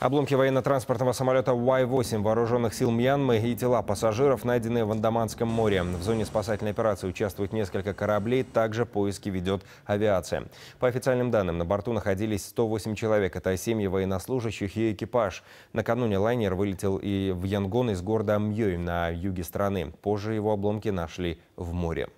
Обломки военно-транспортного самолета Y-8 вооруженных сил Мьянмы и тела пассажиров, найденные в Андаманском море. В зоне спасательной операции участвуют несколько кораблей, также поиски ведет авиация. По официальным данным, на борту находились 108 человек, это семьи военнослужащих и экипаж. Накануне лайнер вылетел и в Янгон из города Мьёй на юге страны. Позже его обломки нашли в море.